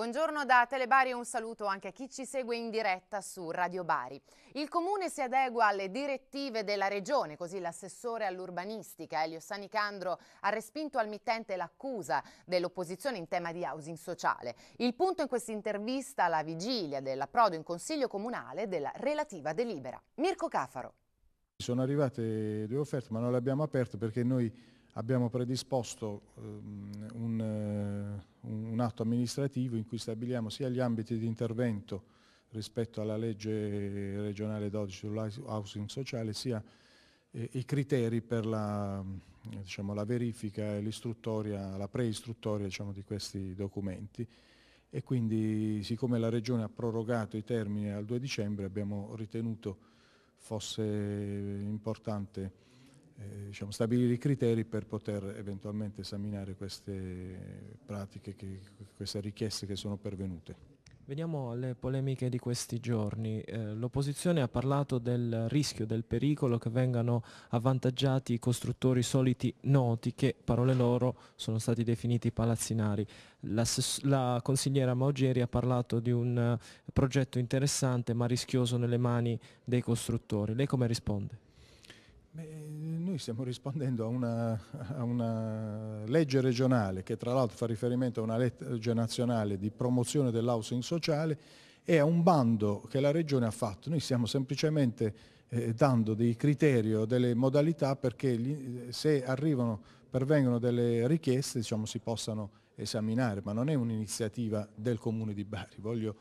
Buongiorno da Telebari e un saluto anche a chi ci segue in diretta su Radio Bari. Il comune si adegua alle direttive della regione, così l'assessore all'urbanistica Elio Sanicandro ha respinto al mittente l'accusa dell'opposizione in tema di housing sociale. Il punto in questa intervista alla vigilia dell'approdo in consiglio comunale della relativa delibera. Mirko Cafaro. Sono arrivate due offerte ma non le abbiamo aperte perché noi abbiamo predisposto um, un, uh, un, atto amministrativo in cui stabiliamo sia gli ambiti di intervento rispetto alla legge regionale 12 sull'housing sociale, sia eh, i criteri per la, diciamo, la verifica e l'istruttoria, la preistruttoria diciamo, di questi documenti. E quindi siccome la Regione ha prorogato i termini al 2 dicembre abbiamo ritenuto fosse importante eh, diciamo, stabilire i criteri per poter eventualmente esaminare queste pratiche, che, queste richieste che sono pervenute. Veniamo alle polemiche di questi giorni. Eh, l'opposizione ha parlato del rischio, del pericolo che vengano avvantaggiati i costruttori soliti noti che, parole loro, sono stati definiti palazzinari. La, la consigliera Maugeri ha parlato di un uh, progetto interessante ma rischioso nelle mani dei costruttori. Lei come risponde? noi stiamo rispondendo a una, a una, legge regionale che tra l'altro fa riferimento a una legge nazionale di promozione dell'housing sociale e a un bando che la regione ha fatto. Noi stiamo semplicemente eh, dando dei criteri o delle modalità perché gli, eh, se arrivano, pervengono delle richieste diciamo, si possano esaminare, ma non è un'iniziativa del Comune di Bari. Voglio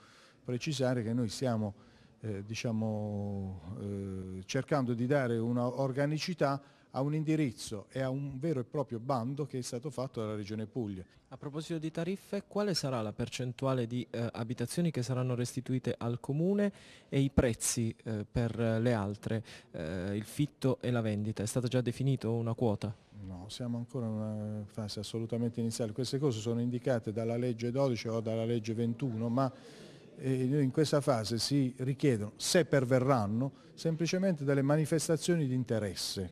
precisare che noi stiamo eh, diciamo, eh, cercando di dare una organicità a un indirizzo e a un vero e proprio bando che è stato fatto dalla Regione Puglia. A proposito di tariffe, quale sarà la percentuale di eh, abitazioni che saranno restituite al Comune e i prezzi eh, per le altre, eh, il fitto e la vendita? È stata già definita una quota? No, siamo ancora in una fase assolutamente iniziale. Queste cose sono indicate dalla legge 12 o dalla legge 21, ma eh, in questa fase si richiedono, se perverranno, semplicemente delle manifestazioni di interesse.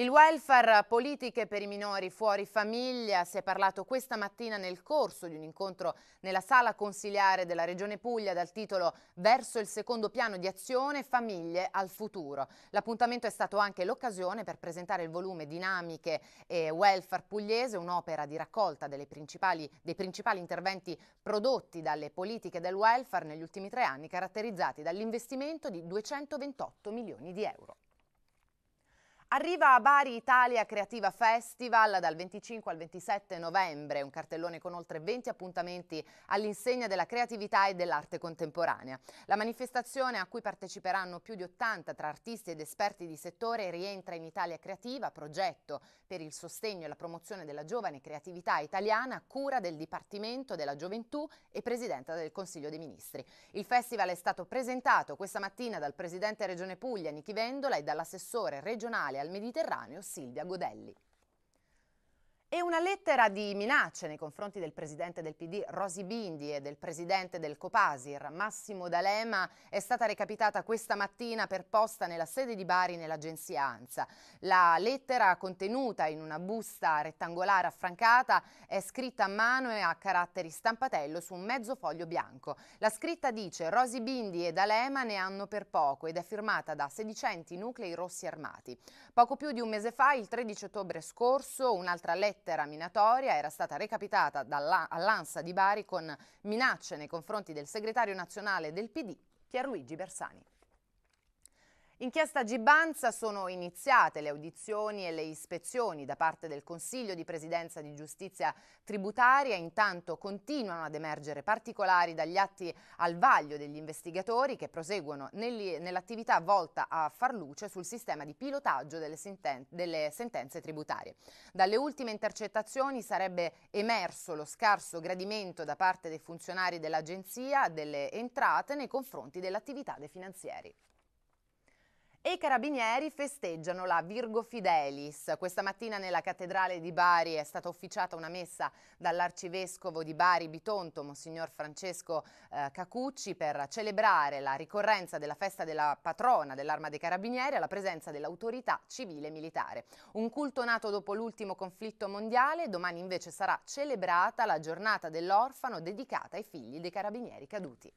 Il welfare politiche per i minori fuori famiglia si è parlato questa mattina nel corso di un incontro nella sala consiliare della Regione Puglia dal titolo Verso il secondo piano di azione famiglie al futuro. L'appuntamento è stato anche l'occasione per presentare il volume Dinamiche e Welfare Pugliese, un'opera di raccolta principali, dei principali interventi prodotti dalle politiche del welfare negli ultimi tre anni caratterizzati dall'investimento di 228 milioni di euro. Arriva a Bari Italia Creativa Festival dal 25 al 27 novembre, un cartellone con oltre 20 appuntamenti all'insegna della creatività e dell'arte contemporanea. La manifestazione a cui parteciperanno più di 80 tra artisti ed esperti di settore rientra in Italia Creativa, progetto per il sostegno e la promozione della giovane creatività italiana, cura del Dipartimento della Gioventù e Presidenta del Consiglio dei Ministri. Il festival è stato presentato questa mattina dal Presidente Regione Puglia Nichi Vendola e dall'assessore regionale al Mediterraneo Silvia Godelli e una lettera di minacce nei confronti del presidente del PD Rosi Bindi e del presidente del Copasir Massimo D'Alema è stata recapitata questa mattina per posta nella sede di Bari nell'agenzia ANSA. La lettera contenuta in una busta rettangolare affrancata è scritta a mano e a caratteri stampatello su un mezzo foglio bianco. La scritta dice Rosi Bindi e D'Alema ne hanno per poco ed è firmata da sedicenti nuclei rossi armati. Poco più di un mese fa, il 13 ottobre scorso, un'altra lettera lettera minatoria era stata recapitata all'Ansa di Bari con minacce nei confronti del segretario nazionale del PD Pierluigi Bersani. Inchiesta Gibanza sono iniziate le audizioni e le ispezioni da parte del Consiglio di Presidenza di Giustizia Tributaria, intanto continuano ad emergere particolari dagli atti al vaglio degli investigatori che proseguono nell'attività volta a far luce sul sistema di pilotaggio delle, senten delle sentenze tributarie. Dalle ultime intercettazioni sarebbe emerso lo scarso gradimento da parte dei funzionari dell'Agenzia delle entrate nei confronti dell'attività dei finanzieri. E i carabinieri festeggiano la Virgo Fidelis. Questa mattina nella cattedrale di Bari è stata officiata una messa dall'arcivescovo di Bari Bitonto, Monsignor Francesco eh, Cacucci, per celebrare la ricorrenza della festa della patrona dell'arma dei carabinieri alla presenza dell'autorità civile e militare. Un culto nato dopo l'ultimo conflitto mondiale, domani invece sarà celebrata la giornata dell'orfano dedicata ai figli dei carabinieri caduti.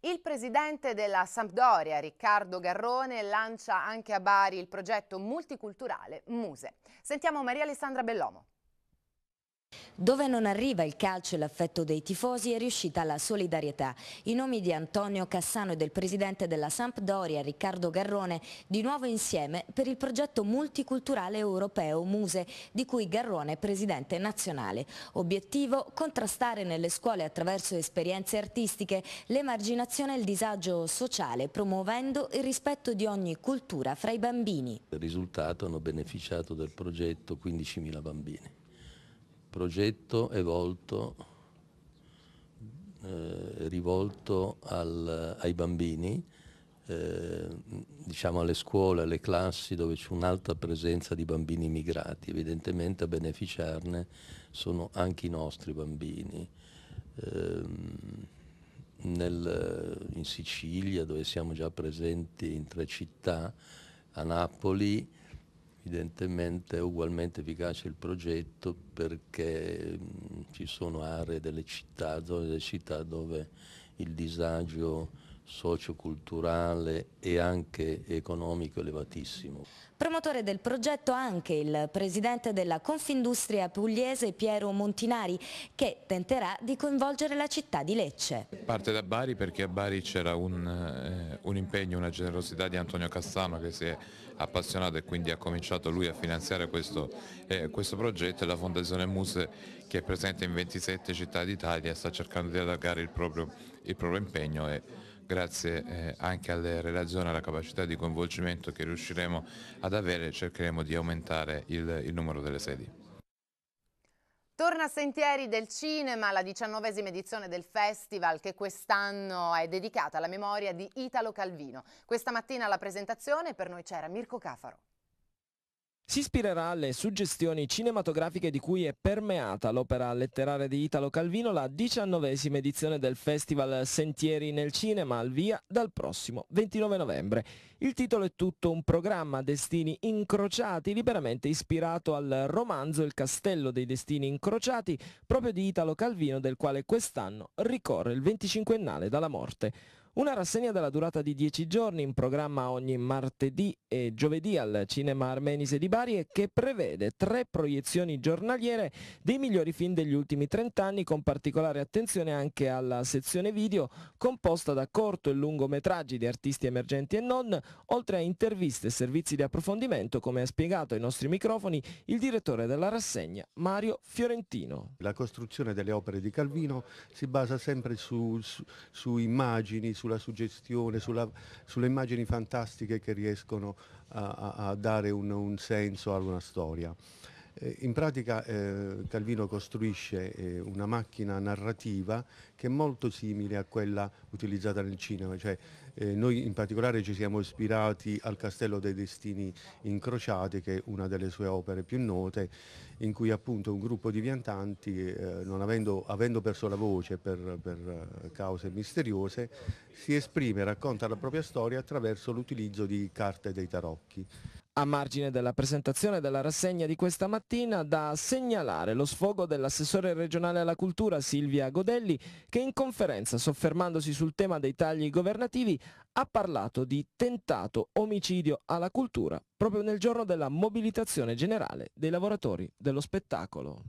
Il presidente della Sampdoria, Riccardo Garrone, lancia anche a Bari il progetto multiculturale Muse. Sentiamo Maria Alessandra Bellomo. Dove non arriva il calcio e l'affetto dei tifosi è riuscita la solidarietà. I nomi di Antonio Cassano e del presidente della Sampdoria, Riccardo Garrone, di nuovo insieme per il progetto multiculturale europeo Muse, di cui Garrone è presidente nazionale. Obiettivo? Contrastare nelle scuole attraverso esperienze artistiche l'emarginazione e il disagio sociale, promuovendo il rispetto di ogni cultura fra i bambini. Il risultato hanno beneficiato del progetto 15.000 bambini progetto è volto, eh, rivolto al, ai bambini, eh, diciamo alle scuole, alle classi dove c'è un'alta presenza di bambini migrati. Evidentemente a beneficiarne sono anche i nostri bambini. Eh, nel, in Sicilia, dove siamo già presenti in tre città, a Napoli, evidentemente è ugualmente efficace il progetto perché mm, ci sono aree delle città, zone delle città dove il disagio socioculturale e anche economico elevatissimo. Promotore del progetto anche il presidente della Confindustria pugliese Piero Montinari che tenterà di coinvolgere la città di Lecce. Parte da Bari perché a Bari c'era un, eh, un impegno, una generosità di Antonio Cassano che si è appassionato e quindi ha cominciato lui a finanziare questo, eh, questo progetto e la Fondazione Muse che è presente in 27 città d'Italia sta cercando di allargare il proprio, il proprio impegno e grazie eh, anche alle relazioni, alla capacità di coinvolgimento che riusciremo ad avere, cercheremo di aumentare il, il numero delle sedi. Torna a Sentieri del Cinema, la diciannovesima edizione del festival che quest'anno è dedicata alla memoria di Italo Calvino. Questa mattina alla presentazione per noi c'era Mirko Cafaro. Si ispirerà alle suggestioni cinematografiche di cui è permeata l'opera letteraria di Italo Calvino la diciannovesima edizione del Festival Sentieri nel Cinema al via dal prossimo 29 novembre. Il titolo è tutto un programma Destini Incrociati liberamente ispirato al romanzo Il Castello dei Destini Incrociati proprio di Italo Calvino del quale quest'anno ricorre il 25ennale dalla morte. Una rassegna della durata di 10 giorni in programma ogni martedì e giovedì al Cinema Armenise di Bari e che prevede tre proiezioni giornaliere dei migliori film degli ultimi 30 anni con particolare attenzione anche alla sezione video composta da corto e lungometraggi di artisti emergenti e non, oltre a interviste e servizi di approfondimento come ha spiegato ai nostri microfoni il direttore della rassegna Mario Fiorentino. La costruzione delle opere di Calvino si basa sempre su, su, su immagini, su sulla suggestione, sulla, sulle immagini fantastiche che riescono a, a dare un, un senso a una storia. Eh, in pratica eh, Calvino costruisce eh, una macchina narrativa che è molto simile a quella utilizzata nel cinema, cioè, eh, noi in particolare ci siamo ispirati al Castello dei Destini Incrociati, che è una delle sue opere più note, in cui appunto un gruppo di viantanti, eh, avendo, avendo, perso la voce per, per eh, cause misteriose, si esprime racconta la propria storia attraverso l'utilizzo di carte dei tarocchi. A margine della presentazione della rassegna di questa mattina, da segnalare lo sfogo dell'assessore regionale alla cultura Silvia Godelli, che in conferenza, soffermandosi sul tema dei tagli governativi, ha parlato di tentato omicidio alla cultura proprio nel giorno della mobilitazione generale dei lavoratori dello spettacolo.